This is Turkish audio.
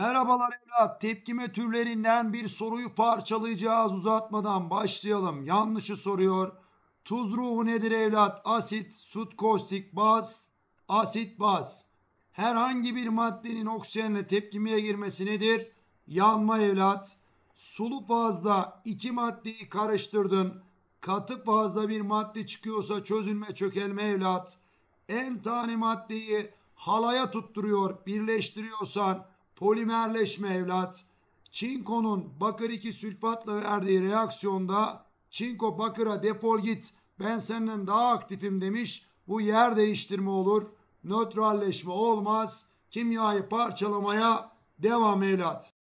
Merhabalar evlat. Tepkime türlerinden bir soruyu parçalayacağız. Uzatmadan başlayalım. Yanlışı soruyor. Tuz ruhu nedir evlat? Asit, sut, kostik, baz, asit, baz. Herhangi bir maddenin oksijenle tepkimeye girmesi nedir? Yanma evlat. Sulu fazla iki maddeyi karıştırdın. Katı fazla bir madde çıkıyorsa çözülme, çökelme evlat. En tane maddeyi halaya tutturuyor, birleştiriyorsan polimerleşme evlat. Çinkonun bakır 2 sülfatla verdiği reaksiyonda çinko bakıra depol git ben senden daha aktifim demiş. Bu yer değiştirme olur. Nötralleşme olmaz. Kimyayı parçalamaya devam evlat.